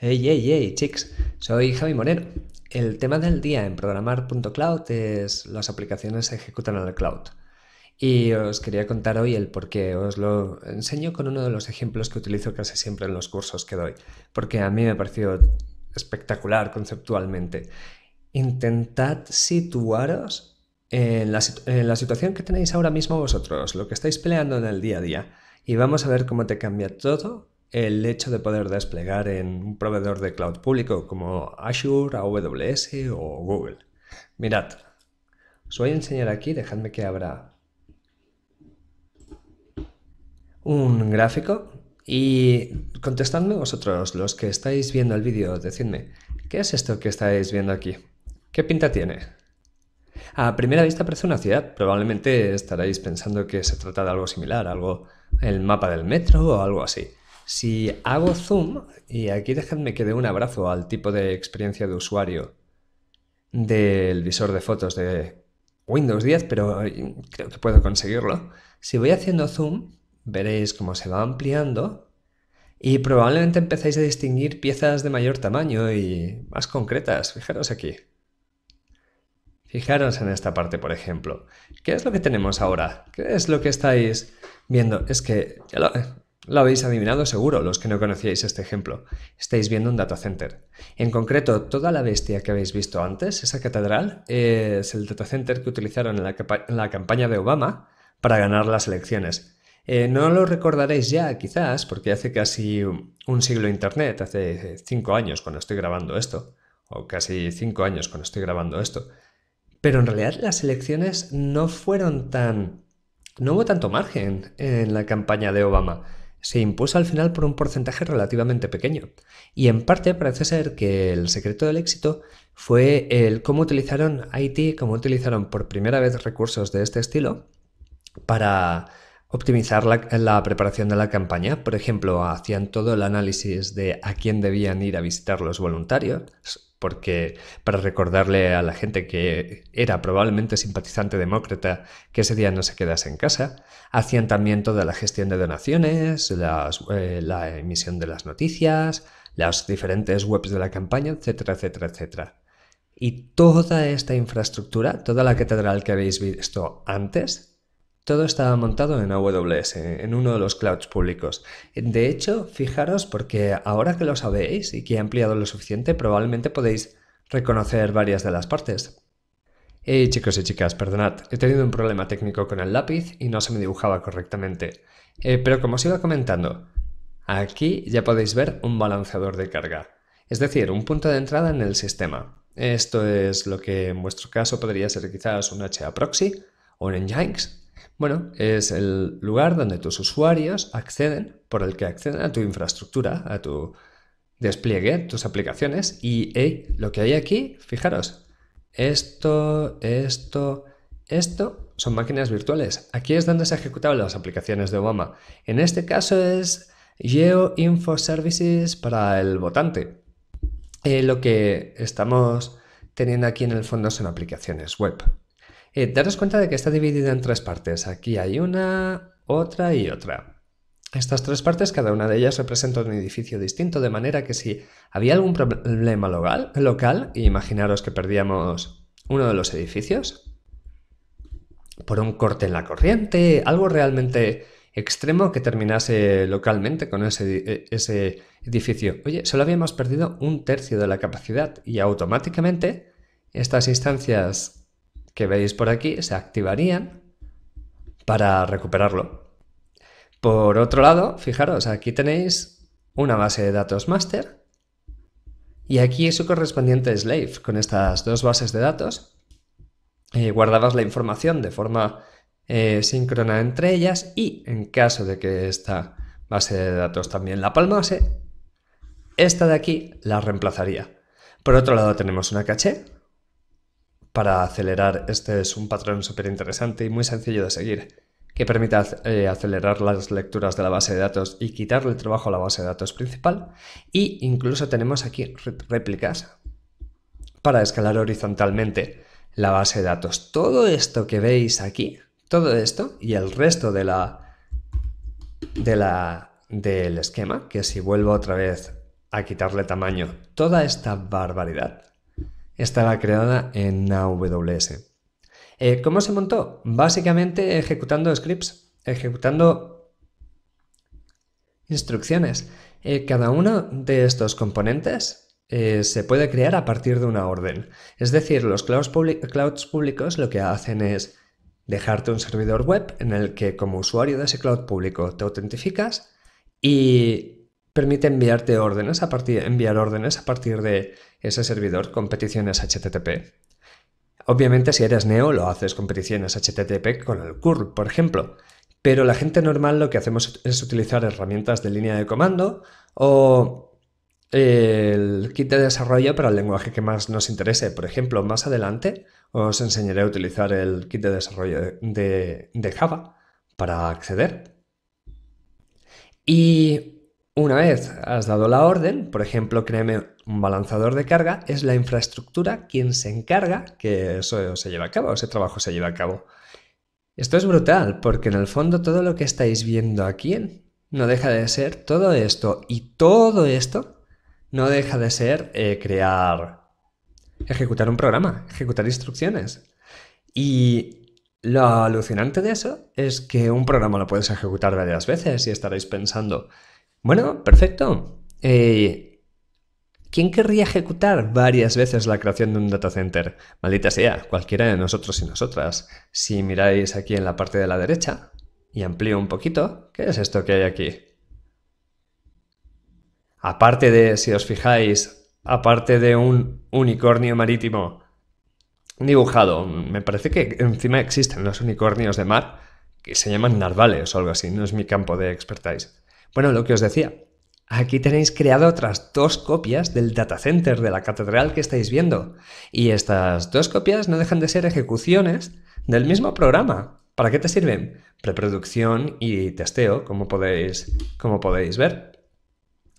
Hey, hey, hey, chicos, soy Javi Moreno. El tema del día en programar.cloud es las aplicaciones se ejecutan en el cloud. Y os quería contar hoy el por Os lo enseño con uno de los ejemplos que utilizo casi siempre en los cursos que doy, porque a mí me ha parecido espectacular conceptualmente. Intentad situaros en la situación que tenéis ahora mismo vosotros, lo que estáis peleando en el día a día, y vamos a ver cómo te cambia todo el hecho de poder desplegar en un proveedor de cloud público como Azure, AWS o Google. Mirad, os voy a enseñar aquí, dejadme que abra un gráfico y contestadme vosotros, los que estáis viendo el vídeo, decidme, ¿qué es esto que estáis viendo aquí? ¿Qué pinta tiene? A primera vista parece una ciudad, probablemente estaréis pensando que se trata de algo similar, algo el mapa del metro o algo así. Si hago zoom, y aquí dejadme que dé un abrazo al tipo de experiencia de usuario del visor de fotos de Windows 10, pero eh, creo que puedo conseguirlo. Si voy haciendo zoom, veréis cómo se va ampliando y probablemente empezáis a distinguir piezas de mayor tamaño y más concretas. Fijaros aquí. Fijaros en esta parte, por ejemplo. ¿Qué es lo que tenemos ahora? ¿Qué es lo que estáis viendo? Es que lo habéis adivinado seguro los que no conocíais este ejemplo. Estáis viendo un data center. En concreto, toda la bestia que habéis visto antes, esa catedral, es el data center que utilizaron en la, campaña de Obama para ganar las elecciones. Eh, no lo recordaréis ya, quizás, porque hace casi un siglo Internet, hace cinco años cuando estoy grabando esto, o casi cinco años cuando estoy grabando esto. Pero en realidad las elecciones no fueron tan... no hubo tanto margen en la campaña de Obama se impuso al final por un porcentaje relativamente pequeño. Y en parte parece ser que el secreto del éxito fue el cómo utilizaron IT, cómo utilizaron por primera vez recursos de este estilo para optimizar la, la, preparación de la campaña. Por ejemplo, hacían todo el análisis de a quién debían ir a visitar los voluntarios, porque para recordarle a la gente que era probablemente simpatizante demócrata que ese día no se quedase en casa, hacían también toda la gestión de donaciones, eh, la emisión de las noticias, las diferentes webs de la campaña, etcétera, etcétera, etcétera. Y toda esta infraestructura, toda la catedral que habéis visto antes, todo estaba montado en AWS, en uno de los clouds públicos. De hecho, fijaros porque ahora que lo sabéis y que he ampliado lo suficiente, probablemente podéis reconocer varias de las partes. chicos y chicas, perdonad, he tenido un problema técnico con el lápiz y no se me dibujaba correctamente. Eh, pero como os iba comentando, aquí ya podéis ver un balanceador de carga, es decir, un punto de entrada en el sistema. Esto es lo que en vuestro caso podría ser quizás un HA proxy o un Nginx bueno, es el lugar donde tus usuarios acceden, por el que acceden a tu infraestructura, a tu despliegue, tus aplicaciones. Y lo que hay aquí, fijaros, esto, esto, esto son máquinas virtuales. Aquí es donde se ejecutaban las aplicaciones de Obama. En este caso es Geo Info Services para el votante. Eh, lo que estamos teniendo aquí en el fondo son aplicaciones web. Eh, daros cuenta de que está dividida en tres partes. Aquí hay una, otra y otra. Estas tres partes, cada una de ellas representa un edificio distinto, de manera que si había algún problema local, local imaginaros que perdíamos uno de los edificios por un corte en la corriente, algo realmente extremo que terminase localmente con ese, eh, ese edificio. Oye, solo habíamos perdido un tercio de la capacidad y automáticamente estas instancias que veis por aquí se activarían para recuperarlo. Por otro lado, fijaros, aquí tenéis una base de datos master y aquí su correspondiente slave. Con estas dos bases de datos eh, guardabas la información de forma eh, síncrona entre ellas y en caso de que esta base de datos también la palmase, esta de aquí la reemplazaría. Por otro lado tenemos una caché para acelerar. Este es un patrón súper interesante y muy sencillo de seguir, que permite eh, acelerar las lecturas de la base de datos y quitarle trabajo a la base de datos principal. Y incluso tenemos aquí réplicas para escalar horizontalmente la base de datos. Todo esto que veis aquí, todo esto y el resto de la, de la, del esquema, que si vuelvo otra vez a quitarle tamaño, toda esta barbaridad estará creada en AWS. Eh, ¿Cómo se montó? Básicamente ejecutando scripts, ejecutando instrucciones. Eh, cada uno de estos componentes eh, se puede crear a partir de una orden. Es decir, los clouds, clouds, públicos lo que hacen es dejarte un servidor web en el que como usuario de ese cloud público te autentificas y permite enviarte órdenes a partir, enviar órdenes a partir de ese servidor con peticiones HTTP. Obviamente si eres neo lo haces con peticiones HTTP con el curl, por ejemplo, pero la gente normal lo que hacemos es utilizar herramientas de línea de comando o el kit de desarrollo para el lenguaje que más nos interese. Por ejemplo, más adelante os enseñaré a utilizar el kit de desarrollo de, de Java para acceder. Y una vez has dado la orden, por ejemplo, créeme un balanzador de carga, es la infraestructura quien se encarga que eso se lleve a cabo, ese trabajo se lleve a cabo. Esto es brutal, porque en el fondo todo lo que estáis viendo aquí no deja de ser todo esto, y todo esto no deja de ser eh, crear, ejecutar un programa, ejecutar instrucciones. Y lo alucinante de eso es que un programa lo puedes ejecutar varias veces y estaréis pensando, bueno, perfecto. Eh, ¿Quién querría ejecutar varias veces la creación de un data center? Maldita sea, cualquiera de nosotros y nosotras. Si miráis aquí en la parte de la derecha y amplío un poquito, ¿qué es esto que hay aquí? Aparte de, si os fijáis, aparte de un unicornio marítimo dibujado, me parece que encima existen los unicornios de mar que se llaman narvales o algo así, no es mi campo de expertise. Bueno, lo que os decía, Aquí tenéis creado otras dos copias del data center de la catedral que estáis viendo. Y estas dos copias no dejan de ser ejecuciones del mismo programa. ¿Para qué te sirven? Preproducción y testeo, como podéis, como podéis ver.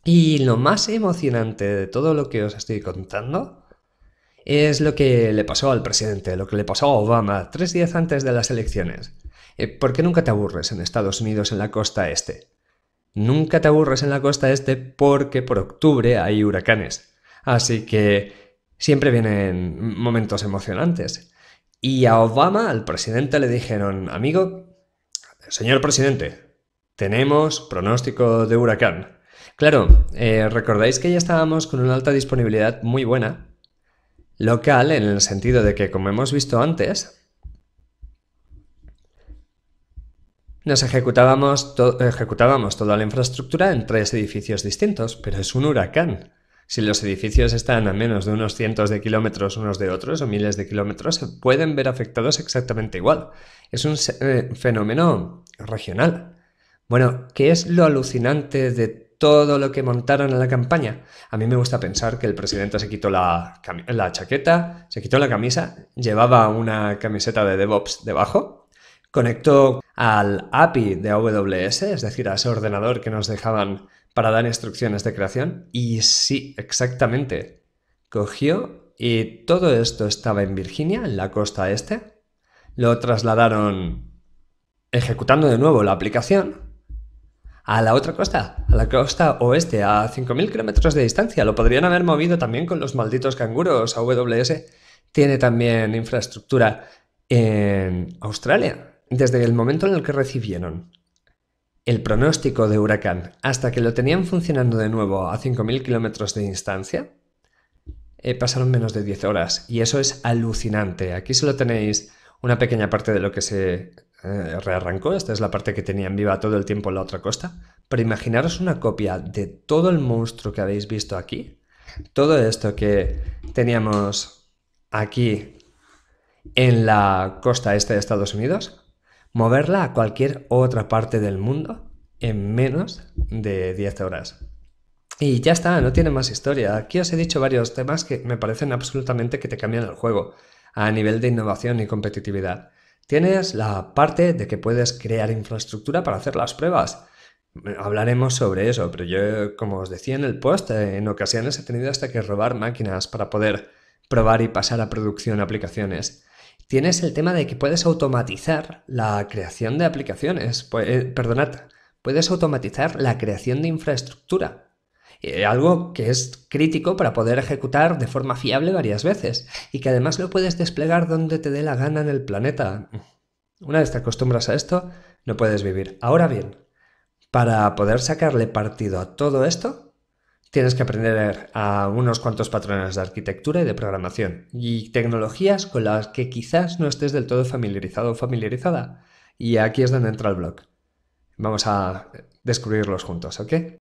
Y lo más emocionante de todo lo que os estoy contando es lo que le pasó al presidente, lo que le pasó a Obama tres días antes de las elecciones. Eh, ¿Por qué nunca te aburres en Estados Unidos en la costa este? Nunca te aburres en la costa este porque por octubre hay huracanes. Así que siempre vienen momentos emocionantes. Y a Obama, al presidente, le dijeron, amigo, señor presidente, tenemos pronóstico de huracán. Claro, eh, recordáis que ya estábamos con una alta disponibilidad muy buena, local en el sentido de que, como hemos visto antes, Nos ejecutábamos, ejecutábamos toda la infraestructura en tres edificios distintos, pero es un huracán. Si los edificios están a menos de unos cientos de kilómetros unos de otros o miles de kilómetros, se pueden ver afectados exactamente igual. Es un eh, fenómeno regional. Bueno, ¿qué es lo alucinante de todo lo que montaron en la campaña? A mí me gusta pensar que el presidente se quitó la, la chaqueta, se quitó la camisa, llevaba una camiseta de DevOps debajo Conectó al API de AWS, es decir, a ese ordenador que nos dejaban para dar instrucciones de creación. Y sí, exactamente. Cogió y todo esto estaba en Virginia, en la costa este. Lo trasladaron ejecutando de nuevo la aplicación a la otra costa, a la costa oeste, a 5.000 kilómetros de distancia. Lo podrían haber movido también con los malditos canguros. AWS tiene también infraestructura en Australia desde el momento en el que recibieron el pronóstico de huracán hasta que lo tenían funcionando de nuevo a 5.000 kilómetros de distancia, eh, pasaron menos de 10 horas. Y eso es alucinante. Aquí solo tenéis una pequeña parte de lo que se eh, rearrancó. Esta es la parte que tenían viva todo el tiempo en la otra costa. Pero imaginaros una copia de todo el monstruo que habéis visto aquí. Todo esto que teníamos aquí en la costa este de Estados Unidos moverla a cualquier otra parte del mundo en menos de 10 horas. Y ya está, no tiene más historia. Aquí os he dicho varios temas que me parecen absolutamente que te cambian el juego a nivel de innovación y competitividad. Tienes la parte de que puedes crear infraestructura para hacer las pruebas. Hablaremos sobre eso, pero yo, como os decía en el post, en ocasiones he tenido hasta que robar máquinas para poder probar y pasar a producción aplicaciones tienes el tema de que puedes automatizar la creación de aplicaciones, pues, eh, perdonad, puedes automatizar la creación de infraestructura. Eh, algo que es crítico para poder ejecutar de forma fiable varias veces y que además lo puedes desplegar donde te dé la gana en el planeta. Una vez te acostumbras a esto, no puedes vivir. Ahora bien, para poder sacarle partido a todo esto, Tienes que aprender a unos cuantos patrones de arquitectura y de programación y tecnologías con las que quizás no estés del todo familiarizado o familiarizada. Y aquí es donde entra el blog. Vamos a descubrirlos juntos, ¿ok?